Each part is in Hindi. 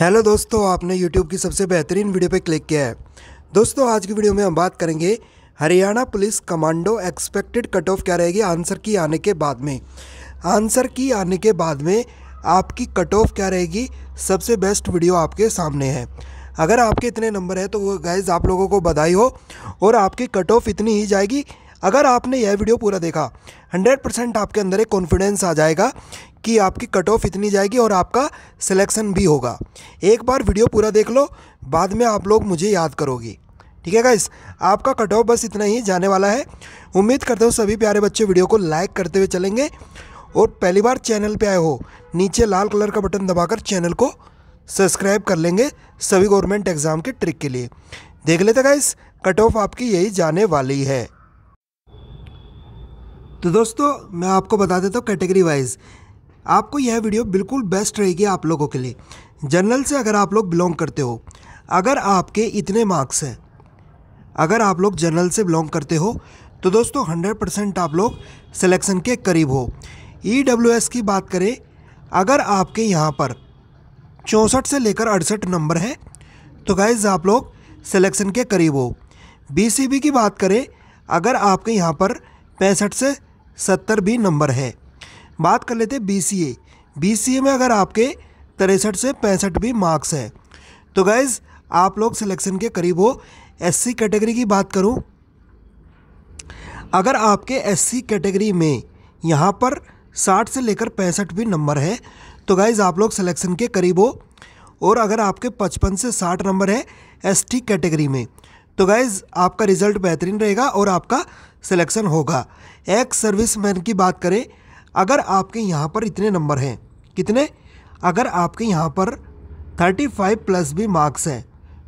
हेलो दोस्तों आपने यूट्यूब की सबसे बेहतरीन वीडियो पर क्लिक किया है दोस्तों आज की वीडियो में हम बात करेंगे Haryana police commando expected cut off क्या रहेगी आंसर की आने के बाद में आंसर की आने के बाद में आपकी कट ऑफ क्या रहेगी सबसे बेस्ट वीडियो आपके सामने है अगर आपके इतने नंबर हैं तो वो गैज़ आप लोगों को बधाई हो और आपकी कट ऑफ इतनी ही जाएगी अगर आपने यह वीडियो पूरा देखा 100% आपके अंदर एक कॉन्फिडेंस आ जाएगा कि आपकी कट ऑफ इतनी जाएगी और आपका सिलेक्शन भी होगा एक बार वीडियो पूरा देख लो बाद में आप लोग मुझे याद करोगी ठीक है गाइस आपका कट ऑफ बस इतना ही जाने वाला है उम्मीद करता हूँ सभी प्यारे बच्चे वीडियो को लाइक करते हुए चलेंगे और पहली बार चैनल पे आए हो नीचे लाल कलर का बटन दबाकर चैनल को सब्सक्राइब कर लेंगे सभी गवर्नमेंट एग्ज़ाम के ट्रिक के लिए देख लेते गाइस कट ऑफ आपकी यही जाने वाली है तो दोस्तों मैं आपको बता देता हूँ कैटेगरी वाइज आपको यह वीडियो बिल्कुल बेस्ट रहेगी आप लोगों के लिए जनरल से अगर आप लोग बिलोंग करते हो अगर आपके इतने मार्क्स हैं अगर आप लोग जनरल से बिलोंग करते हो तो दोस्तों 100 परसेंट आप लोग सिलेक्शन के करीब हो ई e की बात करें अगर आपके यहाँ पर चौंसठ से लेकर अड़सठ नंबर हैं तो गाइज़ आप लोग सिलेक्शन के करीब हो बी की बात करें अगर आपके यहाँ पर पैंसठ से सत्तर भी नंबर है बात कर लेते हैं बी बीसीए में अगर आपके तिरसठ से पैंसठ भी मार्क्स हैं तो गैज़ आप लोग सिलेक्शन के करीब हो एससी कैटेगरी की बात करूं अगर आपके एससी कैटेगरी में यहाँ पर साठ से लेकर पैंसठ भी नंबर है तो गाइज़ आप लोग सिलेक्शन के करीब हो और अगर आपके पचपन से साठ नंबर है एस कैटेगरी में तो गाइज़ आपका रिज़ल्ट बेहतरीन रहेगा और आपका सिलेक्शन होगा एक्स सर्विस मैन की बात करें अगर आपके यहाँ पर इतने नंबर हैं कितने अगर आपके यहाँ पर थर्टी फाइव प्लस भी मार्क्स हैं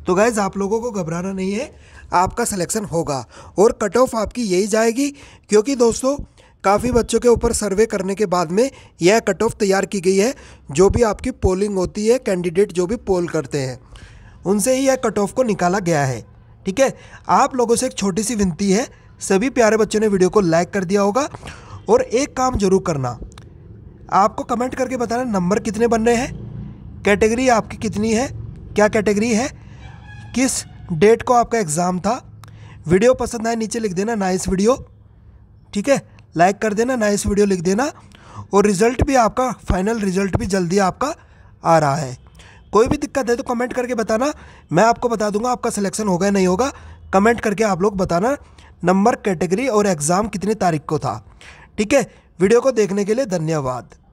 तो गैज़ आप लोगों को घबराना नहीं है आपका सिलेक्शन होगा और कट ऑफ आपकी यही जाएगी क्योंकि दोस्तों काफ़ी बच्चों के ऊपर सर्वे करने के बाद में यह कट ऑफ तैयार की गई है जो भी आपकी पोलिंग होती है कैंडिडेट जो भी पोल करते हैं उनसे ही यह कट ऑफ को निकाला गया है ठीक है आप लोगों से एक छोटी सी विनती है सभी प्यारे बच्चों ने वीडियो को लाइक कर दिया होगा और एक काम जरूर करना आपको कमेंट करके बताना नंबर कितने बन रहे हैं कैटेगरी आपकी कितनी है क्या कैटेगरी है किस डेट को आपका एग्ज़ाम था वीडियो पसंद आए नीचे लिख देना नाइस वीडियो ठीक है लाइक कर देना नाइस वीडियो लिख देना और रिज़ल्ट भी आपका फाइनल रिज़ल्ट भी जल्दी आपका आ रहा है कोई भी दिक्कत है तो कमेंट करके बताना मैं आपको बता दूंगा आपका सिलेक्शन होगा या नहीं होगा कमेंट करके आप लोग बताना नंबर कैटेगरी और एग्ज़ाम कितनी तारीख को था ठीक है वीडियो को देखने के लिए धन्यवाद